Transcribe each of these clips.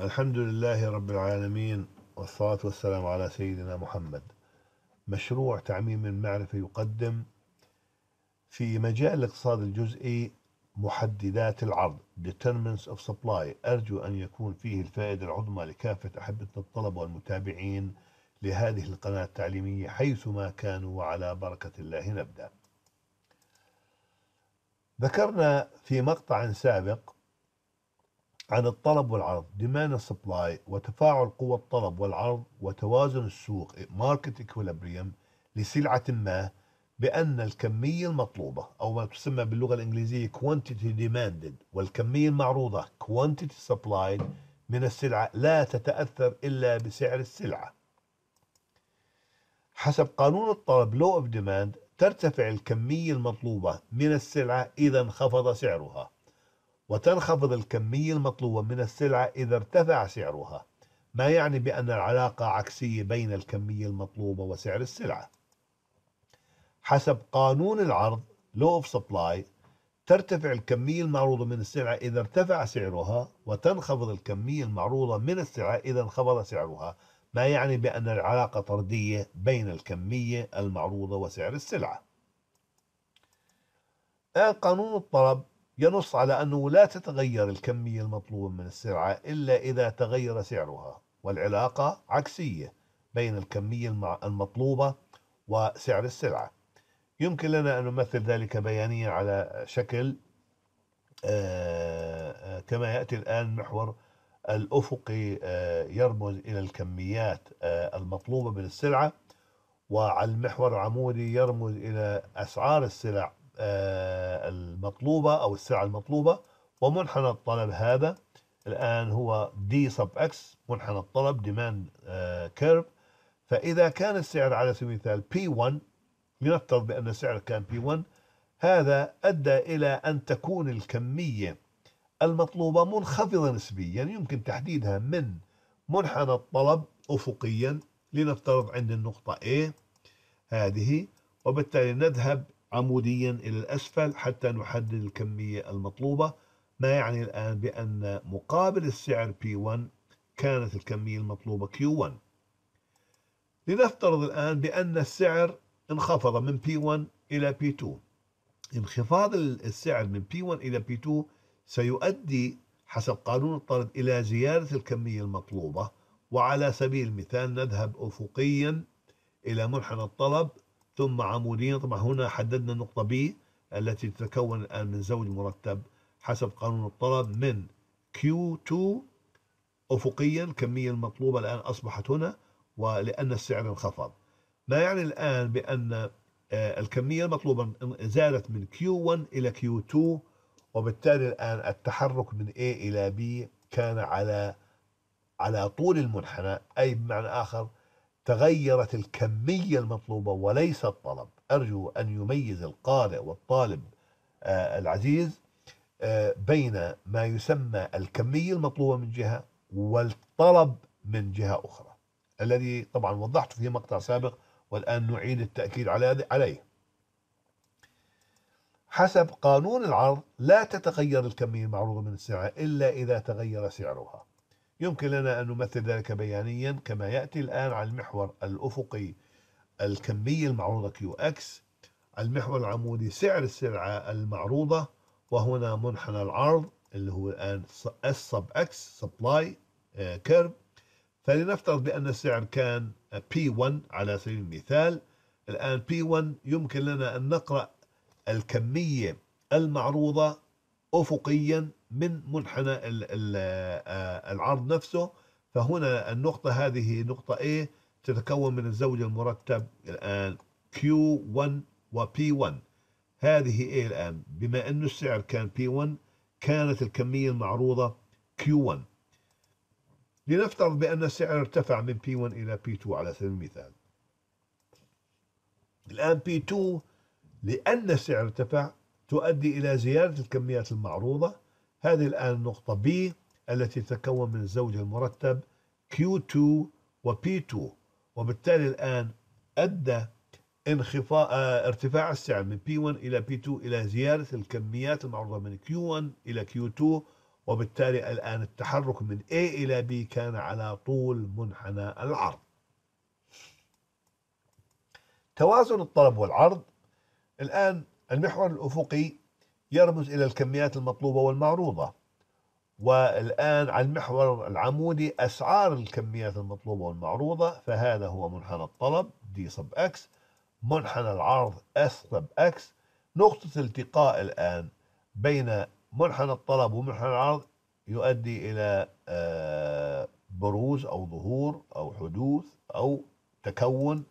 الحمد لله رب العالمين والصلاة والسلام على سيدنا محمد مشروع تعميم المعرفة يقدم في مجال الاقتصاد الجزئي محددات العرض Determinants of Supply أرجو أن يكون فيه الفائدة العظمى لكافة أحبتنا الطلبة والمتابعين لهذه القناة التعليمية حيثما كانوا وعلى بركة الله نبدأ ذكرنا في مقطع سابق عن الطلب والعرض demand and supply وتفاعل قوى الطلب والعرض وتوازن السوق market equilibrium لسلعة ما بأن الكمية المطلوبة أو ما تسمى باللغة الإنجليزية quantity demanded والكمية المعروضة quantity supplied من السلعة لا تتأثر إلا بسعر السلعة حسب قانون الطلب law of demand ترتفع الكمية المطلوبة من السلعة إذا انخفض سعرها وتنخفض الكمية المطلوبة من السلعة إذا ارتفع سعرها ما يعني بأن العلاقة عكسية بين الكمية المطلوبة وسعر السلعة حسب قانون العرض Law of Supply ترتفع الكمية المعروضة من السلعة إذا ارتفع سعرها وتنخفض الكمية المعروضة من السلعة إذا انخفض سعرها ما يعني بأن العلاقة طردية بين الكمية المعروضة وسعر السلعة الآن آه، قانون الطلب ينص على أنه لا تتغير الكمية المطلوبة من السلعة إلا إذا تغير سعرها والعلاقة عكسية بين الكمية المطلوبة وسعر السلعة يمكن لنا أن نمثل ذلك بيانيا على شكل آه، آه، كما يأتي الآن محور الأفقي آه، يرمز إلى الكميات المطلوبة من السلعة وعلى المحور العمودي يرمز إلى أسعار السلع آه، المطلوبة أو السعة المطلوبة ومنحنى الطلب هذا الآن هو دي sub اكس منحنى الطلب ديماند آه، كيرف فإذا كان السعر على سبيل المثال P1 لنفترض بأن السعر كان P1 هذا أدى إلى أن تكون الكمية المطلوبة منخفضة نسبيا يمكن تحديدها من منحنى الطلب أفقيا لنفترض عند النقطة A هذه وبالتالي نذهب عموديا إلى الأسفل حتى نحدد الكمية المطلوبة ما يعني الآن بأن مقابل السعر P1 كانت الكمية المطلوبة Q1 لنفترض الآن بأن السعر انخفض من P1 إلى P2 انخفاض السعر من P1 إلى P2 سيؤدي حسب قانون الطرد إلى زيادة الكمية المطلوبة وعلى سبيل المثال نذهب أفقيا إلى منحنى الطلب ثم عمودين طبعا هنا حددنا النقطة B التي تتكون الآن من زوج مرتب حسب قانون الطلب من Q2 أفقيا الكمية المطلوبة الآن أصبحت هنا ولأن السعر انخفض ما يعني الآن بأن آه، الكمية المطلوبة زادت من Q1 إلى Q2 وبالتالي الآن التحرك من A إلى B كان على على طول المنحنى أي بمعنى آخر تغيرت الكمية المطلوبة وليس الطلب أرجو أن يميز القارئ والطالب آه، العزيز آه، بين ما يسمى الكمية المطلوبة من جهة والطلب من جهة أخرى الذي طبعا وضحته في مقطع سابق والآن نعيد التأكيد عليه حسب قانون العرض لا تتغير الكمية المعروضة من السلعة إلا إذا تغير سعرها يمكن لنا أن نمثل ذلك بيانيا كما يأتي الآن على المحور الأفقي الكمية المعروضة QX على المحور العمودي سعر السلعة المعروضة وهنا منحنى العرض اللي هو الآن S sub X supply آه، curve فلنفترض بأن السعر كان P1 على سبيل المثال الآن P1 يمكن لنا أن نقرأ الكمية المعروضة أفقيا من منحنى آه، العرض نفسه فهنا النقطة هذه نقطة A تتكون من الزوج المرتب الآن Q1 و P1 هذه A الآن بما أن السعر كان P1 كانت الكمية المعروضة Q1 لنفترض بأن السعر ارتفع من P1 إلى P2 على سبيل المثال الآن P2 لأن السعر ارتفع تؤدي إلى زيادة الكميات المعروضة هذه الآن النقطة B التي تتكون من الزوج المرتب Q2 و P2 وبالتالي الآن أدى انخفاض آه، ارتفاع السعر من P1 إلى P2 إلى زيادة الكميات المعروضة من Q1 إلى Q2 وبالتالي الآن التحرك من A إلى B كان على طول منحنى العرض توازن الطلب والعرض الآن المحور الأفقي يرمز إلى الكميات المطلوبة والمعروضة والآن على المحور العمودي أسعار الكميات المطلوبة والمعروضة فهذا هو منحنى الطلب دي صب أكس منحنى العرض S sub أكس نقطة التقاء الآن بين منحنى الطلب ومنحنى العرض يؤدي إلى آه، بروز أو ظهور أو حدوث أو تكون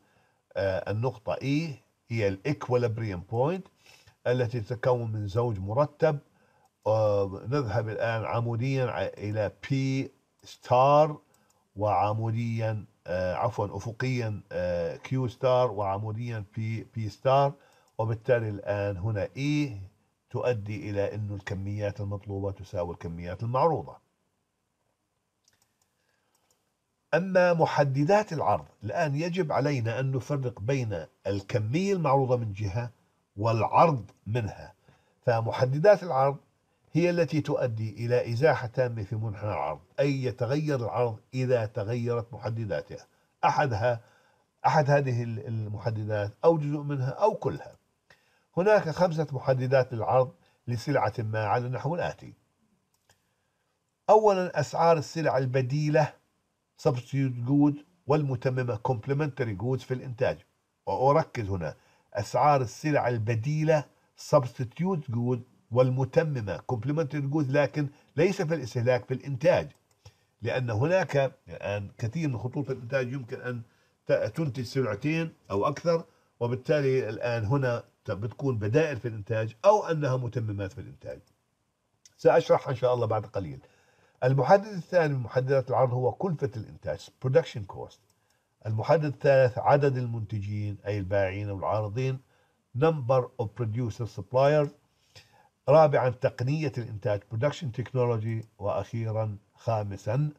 آه، النقطة E هي الإكوليبريم بوينت التي تتكون من زوج مرتب آه، نذهب الآن عموديا إلى بي ستار وعموديا آه، عفوا أفقيا كيو آه، ستار وعموديا بي بي ستار وبالتالي الآن هنا إي e تؤدي إلى أن الكميات المطلوبة تساوي الكميات المعروضة أما محددات العرض الآن يجب علينا أن نفرق بين الكمية المعروضة من جهة والعرض منها فمحددات العرض هي التي تؤدي إلى إزاحة تامة في منحنى العرض أي يتغير العرض إذا تغيرت محدداتها أحدها أحد هذه المحددات أو جزء منها أو كلها هناك خمسة محددات للعرض لسلعة ما على النحو الآتي أولا أسعار السلع البديلة سبستيوت جود والمتممة كومبلمنتري جودز في الإنتاج وأركز هنا أسعار السلع البديلة سبستيوت جود والمتممة كومبلمنتري جود لكن ليس في الاستهلاك في الإنتاج لأن هناك الآن كثير من خطوط الإنتاج يمكن أن تنتج سلعتين أو أكثر وبالتالي الآن هنا بتكون بدائل في الإنتاج أو أنها متممات في الإنتاج سأشرح إن شاء الله بعد قليل المحدد الثاني من محددات العرض هو كلفة الإنتاج production cost المحدد الثالث عدد المنتجين أي البائعين والعارضين number of producer suppliers رابعا تقنية الإنتاج production technology وأخيرا خامسا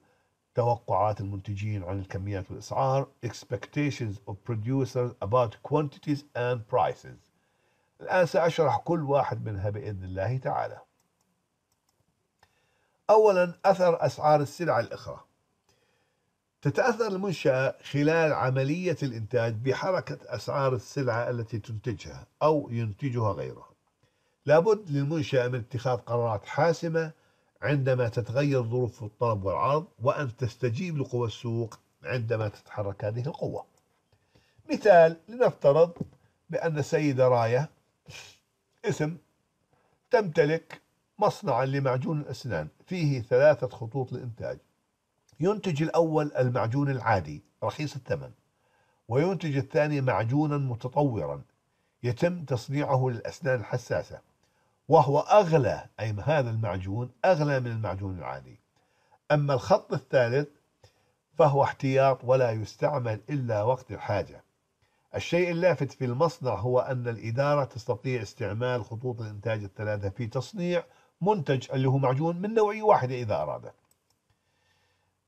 توقعات المنتجين عن الكميات والأسعار expectations of producers about quantities and prices الآن سأشرح كل واحد منها بإذن الله تعالى أولا أثر أسعار السلع الأخرى تتأثر المنشأة خلال عملية الإنتاج بحركة أسعار السلعة التي تنتجها أو ينتجها غيرها لابد للمنشأة من اتخاذ قرارات حاسمة عندما تتغير ظروف الطلب والعرض وأن تستجيب لقوى السوق عندما تتحرك هذه القوة مثال لنفترض بأن السيدة راية اسم تمتلك مصنعا لمعجون الأسنان فيه ثلاثة خطوط للإنتاج ينتج الأول المعجون العادي رخيص الثمن وينتج الثاني معجونا متطورا يتم تصنيعه للأسنان الحساسة وهو أغلى أي هذا المعجون أغلى من المعجون العادي أما الخط الثالث فهو احتياط ولا يستعمل إلا وقت الحاجة الشيء اللافت في المصنع هو أن الإدارة تستطيع استعمال خطوط الإنتاج الثلاثة في تصنيع منتج اللي هو معجون من نوعية واحدة إذا ارادت.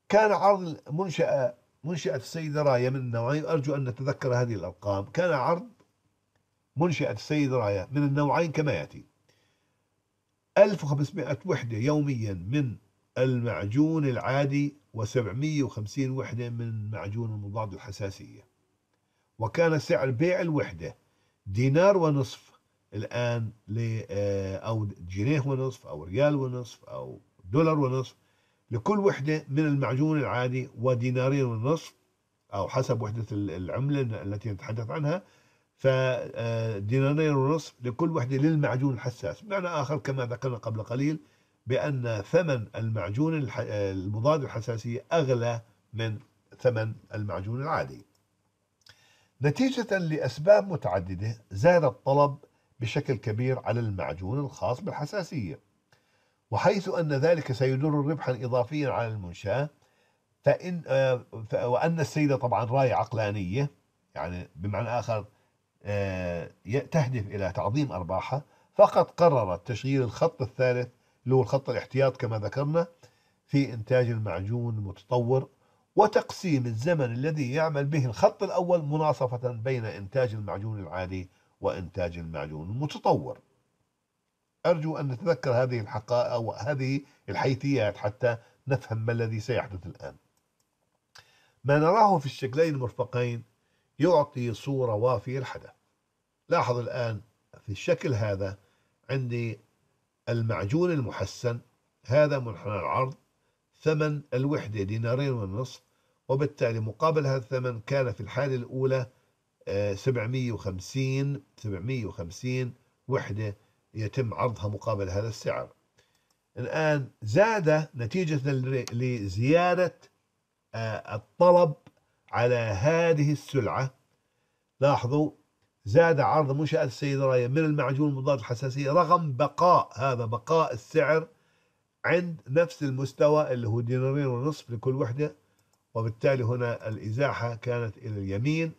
كان عرض منشأة منشأة السيدة راية من النوعين أرجو أن نتذكر هذه الأرقام كان عرض منشأة السيدة راية من النوعين كما يأتي 1500 وحدة يوميا من المعجون العادي و750 وحدة من معجون المضاد الحساسية وكان سعر بيع الوحدة دينار ونصف الآن ل آه، أو جنيه ونصف أو ريال ونصف أو دولار ونصف لكل وحدة من المعجون العادي ودينارين ونصف أو حسب وحدة العملة التي نتحدث عنها فدينارين آه، ونصف لكل وحدة للمعجون الحساس بمعنى آخر كما ذكرنا قبل قليل بأن ثمن المعجون آه، المضاد الحساسية أغلى من ثمن المعجون العادي نتيجة لأسباب متعددة زاد الطلب بشكل كبير على المعجون الخاص بالحساسية وحيث أن ذلك سيدر ربحا إضافيا على المنشاة فإن آه، وأن السيدة طبعا راية عقلانية يعني بمعنى آخر آه، تهدف إلى تعظيم أرباحها فقد قررت تشغيل الخط الثالث اللي هو الخط الاحتياط كما ذكرنا في إنتاج المعجون المتطور وتقسيم الزمن الذي يعمل به الخط الأول مناصفة بين إنتاج المعجون العادي وإنتاج المعجون المتطور أرجو أن نتذكر هذه الحقائق وهذه الحيثيات حتى نفهم ما الذي سيحدث الآن ما نراه في الشكلين المرفقين يعطي صورة وافية الحدث لاحظ الآن في الشكل هذا عندي المعجون المحسن هذا منحنى العرض ثمن الوحدة دينارين ونصف وبالتالي مقابل هذا الثمن كان في الحالة الأولى 750 آه، 750 وحدة يتم عرضها مقابل هذا السعر الآن زاد نتيجة لزيادة آه، الطلب على هذه السلعة لاحظوا زاد عرض منشأة السيدة راية من المعجون المضاد الحساسية رغم بقاء هذا بقاء السعر عند نفس المستوى اللي هو دينارين ونصف لكل وحدة وبالتالي هنا الإزاحة كانت إلى اليمين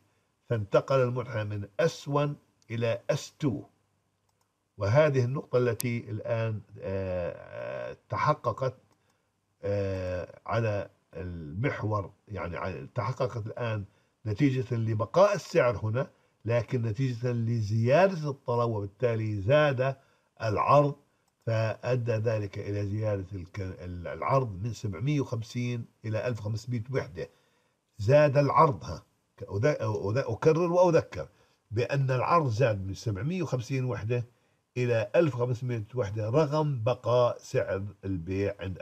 فانتقل المنحنى من S1 إلى S2 وهذه النقطة التي الآن آه، تحققت آه، على المحور يعني تحققت الآن نتيجة لبقاء السعر هنا لكن نتيجة لزيادة الطلب وبالتالي زاد العرض فأدى ذلك إلى زيادة العرض من 750 إلى 1500 وحدة زاد العرض ها أكرر وأذكر بأن العرض زاد من 750 وحدة إلى 1500 وحدة رغم بقاء سعر البيع عند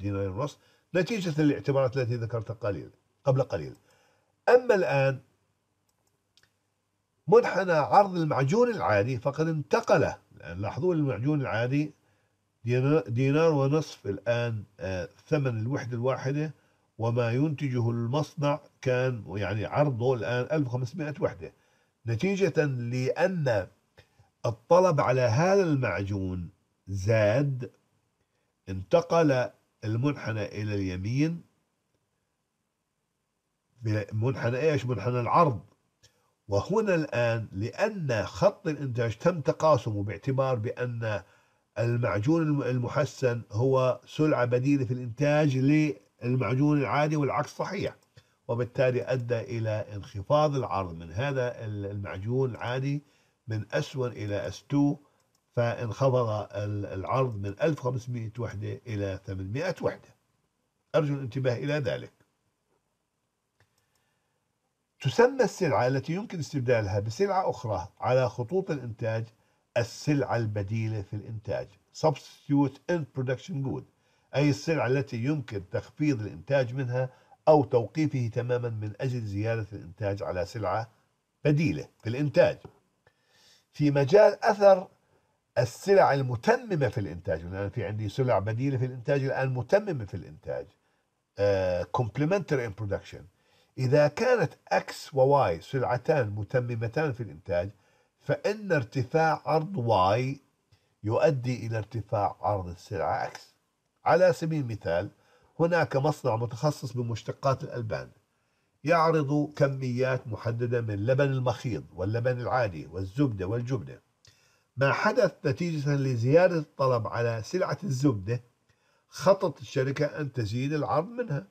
دينار ونص نتيجة الاعتبارات التي ذكرتها قليل قبل قليل أما الآن منحنى عرض المعجون العادي فقد انتقل الآن لاحظوا المعجون العادي دينار ونصف الآن آه، ثمن الوحدة الواحدة وما ينتجه المصنع كان يعني عرضه الآن 1500 وحدة نتيجة لأن الطلب على هذا المعجون زاد انتقل المنحنى إلى اليمين منحنى إيش منحنى العرض وهنا الآن لأن خط الإنتاج تم تقاسمه باعتبار بأن المعجون المحسن هو سلعة بديلة في الإنتاج المعجون العادي والعكس صحيح وبالتالي أدى إلى انخفاض العرض من هذا المعجون العادي من S1 إلى S2 فانخفض العرض من 1500 وحدة إلى 800 وحدة أرجو الانتباه إلى ذلك تسمى السلعة التي يمكن استبدالها بسلعة أخرى على خطوط الإنتاج السلعة البديلة في الإنتاج substitute in production good أي السلع التي يمكن تخفيض الإنتاج منها أو توقيفه تماما من أجل زيادة الإنتاج على سلعة بديلة في الإنتاج في مجال أثر السلع المتممة في الإنتاج الآن في عندي سلع بديلة في الإنتاج الآن متممة في الإنتاج آه، complementary in production إذا كانت X و Y سلعتان متممتان في الإنتاج فإن ارتفاع عرض Y يؤدي إلى ارتفاع عرض السلعة X على سبيل المثال هناك مصنع متخصص بمشتقات الألبان يعرض كميات محددة من لبن المخيض واللبن العادي والزبدة والجبنة ما حدث نتيجة لزيادة الطلب على سلعة الزبدة خطط الشركة أن تزيد العرض منها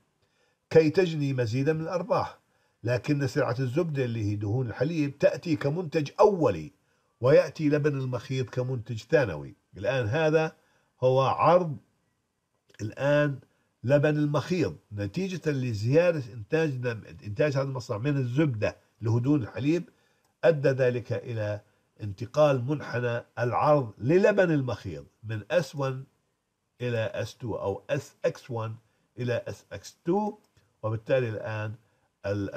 كي تجني مزيدا من الأرباح لكن سلعة الزبدة اللي هي دهون الحليب تأتي كمنتج أولي ويأتي لبن المخيط كمنتج ثانوي الآن هذا هو عرض الآن لبن المخيض نتيجة لزيادة إنتاجنا إنتاج هذا المصنع من الزبدة لهدون الحليب أدى ذلك إلى انتقال منحنى العرض للبن المخيض من S1 إلى S2 أو SX1 إلى SX2 وبالتالي الآن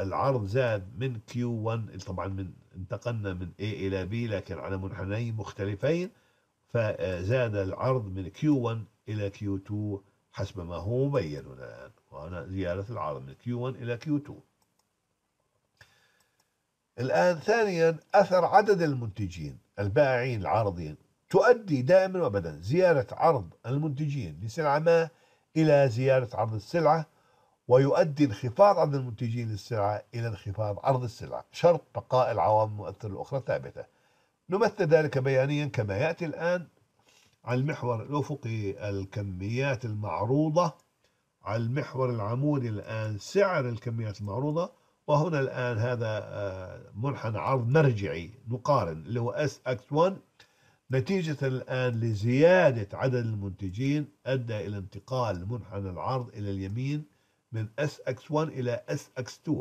العرض زاد من Q1 طبعا من انتقلنا من A إلى B لكن على منحنيين مختلفين فزاد العرض من Q1 إلى Q2 حسب ما هو مبين هنا الآن وهنا زيادة العرض من Q1 إلى Q2 الآن ثانيا أثر عدد المنتجين البائعين العارضين تؤدي دائما وابدا زيادة عرض المنتجين لسلعة ما إلى زيادة عرض السلعة ويؤدي انخفاض عدد المنتجين للسلعة إلى انخفاض عرض السلعة شرط بقاء العوامل المؤثرة الأخرى ثابتة نمثل ذلك بيانيا كما يأتي الآن على المحور الأفقي الكميات المعروضة على المحور العمودي الآن سعر الكميات المعروضة وهنا الآن هذا آه، منحنى عرض مرجعي نقارن اللي هو اكس 1 نتيجة الآن لزيادة عدد المنتجين أدى إلى انتقال منحنى العرض إلى اليمين من اكس 1 الي اكس SX2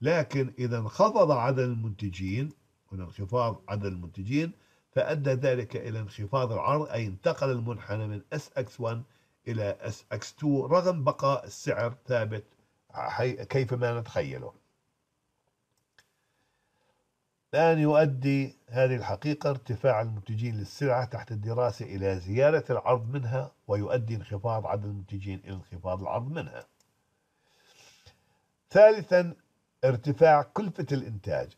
لكن إذا انخفض عدد المنتجين هنا انخفاض عدد المنتجين فأدى ذلك إلى انخفاض العرض أي انتقل المنحنى من SX1 إلى SX2 رغم بقاء السعر ثابت كيفما نتخيله الآن يؤدي هذه الحقيقة ارتفاع المنتجين للسلعة تحت الدراسة إلى زيادة العرض منها ويؤدي انخفاض عدد المنتجين إلى انخفاض العرض منها ثالثا ارتفاع كلفة الإنتاج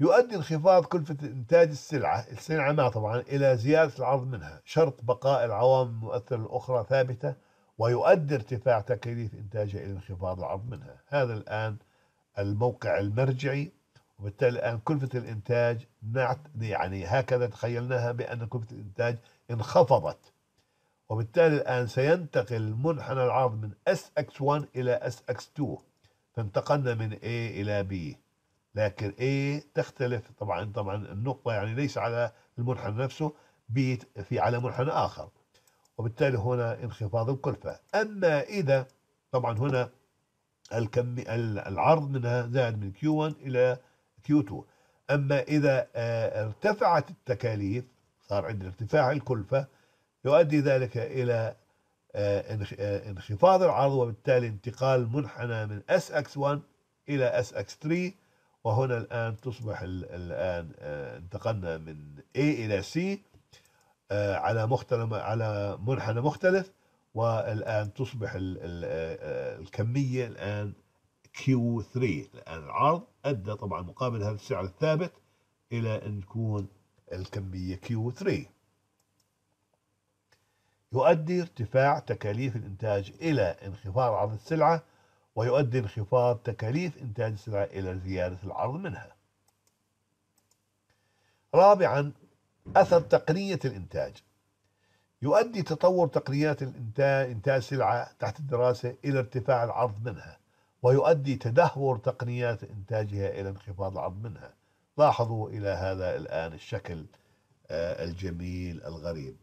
يؤدي انخفاض كلفة إنتاج السلعة السلعة ما طبعا إلى زيادة العرض منها شرط بقاء العوامل المؤثرة الأخرى ثابتة ويؤدي ارتفاع تكاليف إنتاجها إلى انخفاض العرض منها هذا الآن الموقع المرجعي وبالتالي الآن كلفة الإنتاج يعني هكذا تخيلناها بأن كلفة الإنتاج انخفضت وبالتالي الآن سينتقل منحنى العرض من SX1 إلى SX2 فانتقلنا من A إلى B لكن ايه تختلف طبعا طبعا النقطه يعني ليس على المنحنى نفسه بيت في على منحنى اخر وبالتالي هنا انخفاض الكلفه اما اذا طبعا هنا الكم العرض منها زاد من Q1 الى Q2 اما اذا آه، ارتفعت التكاليف صار عندنا ارتفاع الكلفه يؤدي ذلك الى آه، آه، انخفاض العرض وبالتالي انتقال منحنى من SX1 إلى SX3 وهنا الآن تصبح الآن آه، انتقلنا من A إلى C آه، على مختلف على منحنى مختلف والآن تصبح آه، الكمية الآن Q3 الآن العرض أدى طبعا مقابل هذا السعر الثابت إلى أن تكون الكمية Q3 يؤدي ارتفاع تكاليف الإنتاج إلى انخفاض عرض السلعة ويؤدي انخفاض تكاليف إنتاج السلع إلى زيادة العرض منها رابعا أثر تقنية الإنتاج يؤدي تطور تقنيات الإنتاج إنتاج سلعة تحت الدراسة إلى ارتفاع العرض منها ويؤدي تدهور تقنيات إنتاجها إلى انخفاض العرض منها لاحظوا إلى هذا الآن الشكل آه، الجميل الغريب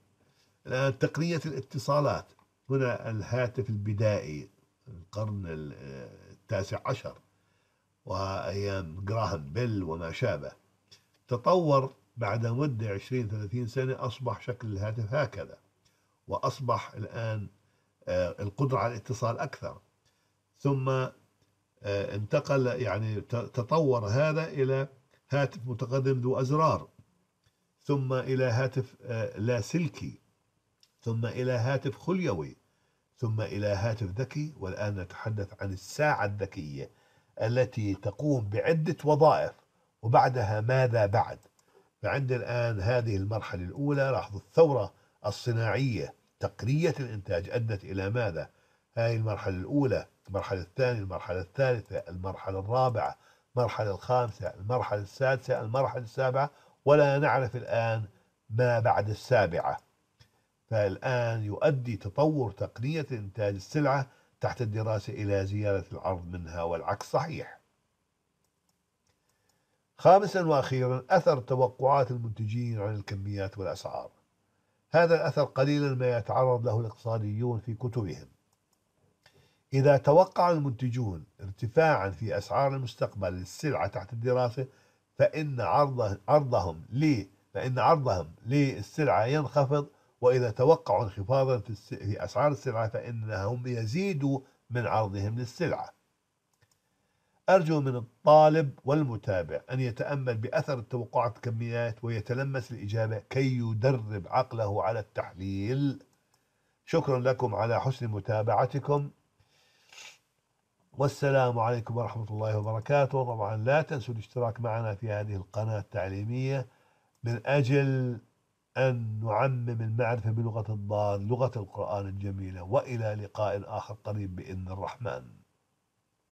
الآن تقنية الاتصالات هنا الهاتف البدائي القرن التاسع عشر وأيام جراهام بيل وما شابه تطور بعد مدة 20-30 سنة أصبح شكل الهاتف هكذا وأصبح الآن آه، القدرة على الاتصال أكثر ثم آه، انتقل يعني تطور هذا إلى هاتف متقدم ذو أزرار ثم إلى هاتف آه، لاسلكي ثم إلى هاتف خليوي ثم إلى هاتف ذكي والآن نتحدث عن الساعة الذكية التي تقوم بعدة وظائف وبعدها ماذا بعد فعند الآن هذه المرحلة الأولى لاحظوا الثورة الصناعية تقنية الإنتاج أدت إلى ماذا هذه المرحلة الأولى المرحلة الثانية المرحلة الثالثة المرحلة الرابعة المرحلة الخامسة المرحلة السادسة المرحلة السابعة ولا نعرف الآن ما بعد السابعة فالآن يؤدي تطور تقنية إنتاج السلعة تحت الدراسة إلى زيادة العرض منها والعكس صحيح خامسا وأخيرا أثر توقعات المنتجين عن الكميات والأسعار هذا الأثر قليلا ما يتعرض له الاقتصاديون في كتبهم إذا توقع المنتجون ارتفاعا في أسعار المستقبل للسلعة تحت الدراسة فإن عرضه عرضهم لي فإن عرضهم للسلعة ينخفض وإذا توقعوا انخفاضا في أسعار السلعة فإنهم يزيدوا من عرضهم للسلعة أرجو من الطالب والمتابع أن يتأمل بأثر التوقعات الكميات ويتلمس الإجابة كي يدرب عقله على التحليل شكرا لكم على حسن متابعتكم والسلام عليكم ورحمة الله وبركاته طبعا لا تنسوا الاشتراك معنا في هذه القناة التعليمية من أجل أن نعمم المعرفة بلغة الضال لغة القرآن الجميلة وإلى لقاء آخر قريب بإذن الرحمن